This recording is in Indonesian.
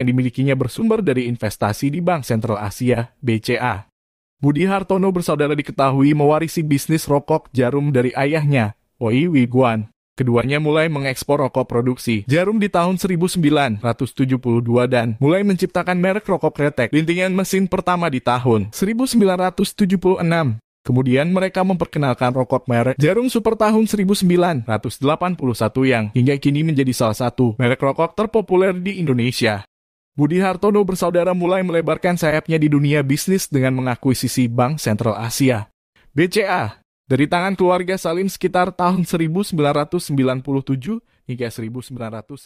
yang dimilikinya bersumber dari investasi di Bank Sentral Asia, BCA. Budi Hartono bersaudara diketahui mewarisi bisnis rokok jarum dari ayahnya, Oi Wiguan. Keduanya mulai mengekspor rokok produksi jarum di tahun 1972 dan mulai menciptakan merek rokok kretek lintingan mesin pertama di tahun 1976. Kemudian mereka memperkenalkan rokok merek Jarum Super tahun 1981 yang hingga kini menjadi salah satu merek rokok terpopuler di Indonesia. Budi Hartono bersaudara mulai melebarkan sayapnya di dunia bisnis dengan mengakuisisi Bank Sentral Asia. BCA dari tangan keluarga Salim sekitar tahun 1997 hingga 1998.